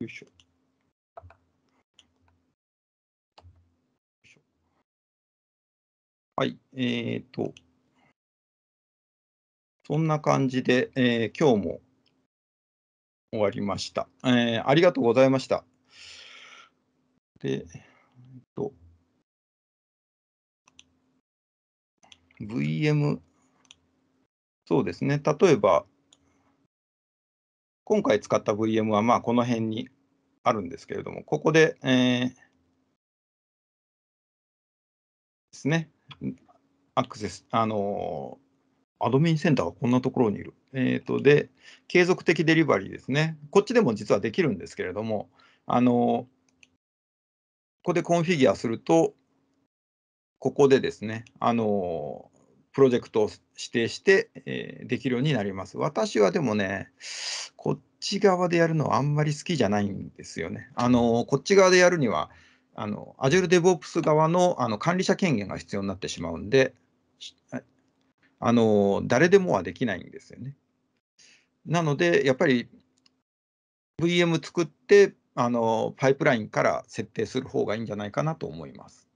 よいしょ。はい、えっ、ー、と、そんな感じで、えー、今日も終わりました。えー、ありがとうございました。で、えっと、VM、そうですね、例えば、今回使った VM はまあこの辺にあるんですけれども、ここで、えー、ですね、アクセス、あのアドミンセンターがこんなところにいる。えーと、で継続的デリバリーですね、こっちでも実はできるんですけれども、あのここでコンフィギュアすると、ここでですね、あのプロジェクトを指定して、えー、できるようになります。私はでもね、こっち側でやるのはあんまり好きじゃないんですよね。あのこっち側でやるには、あの Azure DevOps 側のあの管理者権限が必要になってしまうんで、あの誰でもはできないんですよね。なので、やっぱり VM 作ってあの、パイプラインから設定する方がいいんじゃないかなと思います。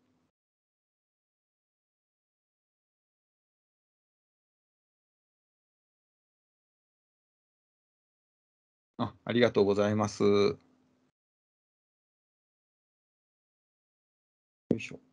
あありがとうございます。よいしょ。